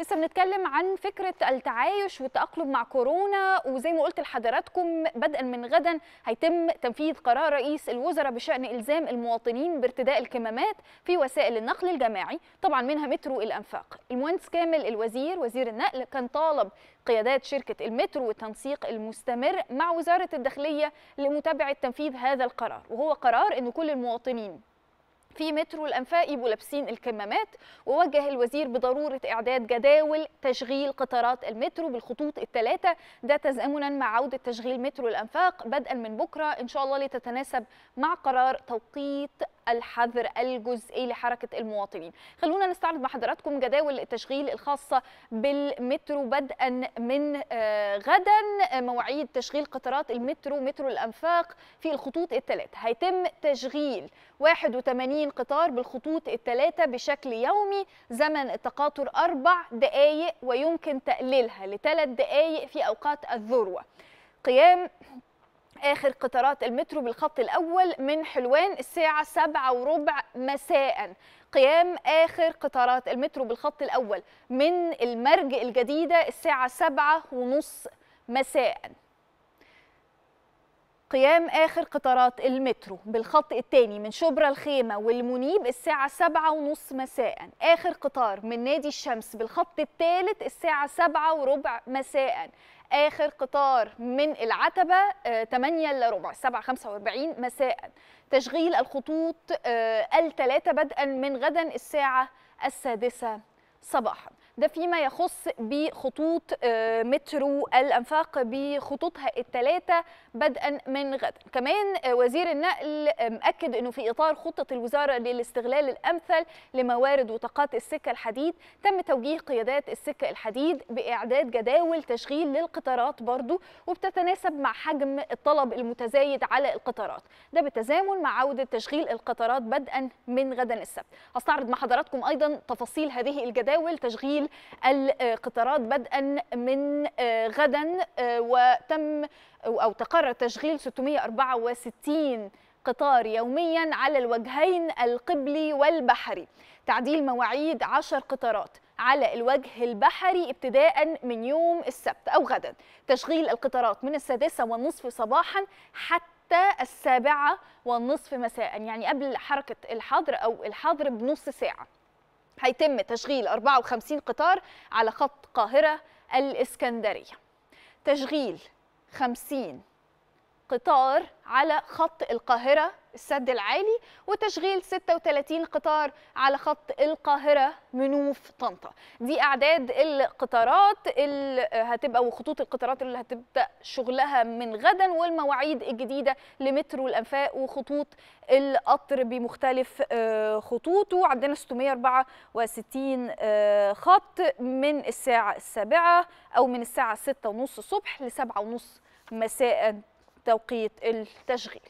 لسه بنتكلم عن فكره التعايش والتاقلم مع كورونا وزي ما قلت لحضراتكم بدءا من غدا هيتم تنفيذ قرار رئيس الوزراء بشان الزام المواطنين بارتداء الكمامات في وسائل النقل الجماعي طبعا منها مترو الانفاق المهندس كامل الوزير وزير النقل كان طالب قيادات شركه المترو والتنسيق المستمر مع وزاره الداخليه لمتابعه تنفيذ هذا القرار وهو قرار ان كل المواطنين في مترو الأنفاق يبقوا لابسين الكمامات ووجه الوزير بضرورة إعداد جداول تشغيل قطارات المترو بالخطوط الثلاثة ده تزامنا مع عودة تشغيل مترو الأنفاق بدءا من بكرة إن شاء الله لتتناسب مع قرار توقيت الحظر الجزئي لحركة المواطنين خلونا نستعرض مع حضراتكم جداول التشغيل الخاصة بالمترو بدءا من آه، غدا مواعيد تشغيل قطارات المترو مترو الأنفاق في الخطوط الثلاثة هيتم تشغيل 81 قطار بالخطوط الثلاثة بشكل يومي زمن التقاطر أربع دقايق ويمكن تقليلها لثلاث دقايق في أوقات الذروة قيام آخر قطارات المترو بالخط الأول من حلوان الساعة سبعة وربع مساءً قيام آخر قطارات المترو بالخط الأول من المرج الجديدة الساعة سبعة ونص مساءً قيام آخر قطارات المترو بالخط الثاني من شبرا الخيمة والمنيب الساعة 7:30 مساء، آخر قطار من نادي الشمس بالخط الثالث الساعة 7:15 مساء، آخر قطار من العتبة 8 آه، إلا ربع 7:45 مساء، تشغيل الخطوط آه، الثلاثة بدءا من غدا الساعة السادسة صباحا. ده فيما يخص بخطوط آه، مترو الأنفاق بخطوطها الثلاثة بدءا من غد كمان آه، وزير النقل آه، مأكد أنه في إطار خطة الوزارة للاستغلال الأمثل لموارد وطاقات السكة الحديد تم توجيه قيادات السكة الحديد بإعداد جداول تشغيل للقطارات برضو وبتتناسب مع حجم الطلب المتزايد على القطارات ده بالتزامن مع عودة تشغيل القطارات بدءا من غدا السبت هستعرض مع حضراتكم أيضا تفاصيل هذه الجداول تشغيل تشغيل القطارات بدءا من آه، غدا آه، وتم أو تقرر تشغيل 664 قطار يوميا على الوجهين القبلي والبحري تعديل مواعيد 10 قطارات على الوجه البحري ابتداء من يوم السبت أو غدا تشغيل القطارات من السادسة والنصف صباحا حتى حتى السابعة والنصف مساء يعني قبل حركة الحظر أو الحظر بنص ساعة هيتم تشغيل 54 قطار على خط القاهرة الإسكندرية تشغيل 50 قطار على خط القاهرة السد العالي وتشغيل 36 قطار على خط القاهرة منوف طنطا دي أعداد القطارات اللي هتبقى وخطوط القطارات اللي هتبدأ شغلها من غدا والمواعيد الجديدة لمترو الأنفاق وخطوط القطر بمختلف خطوطه عندنا 664 خط من الساعة السابعة أو من الساعة 6:30 صبح ل 7:30 مساء توقيت التشغيل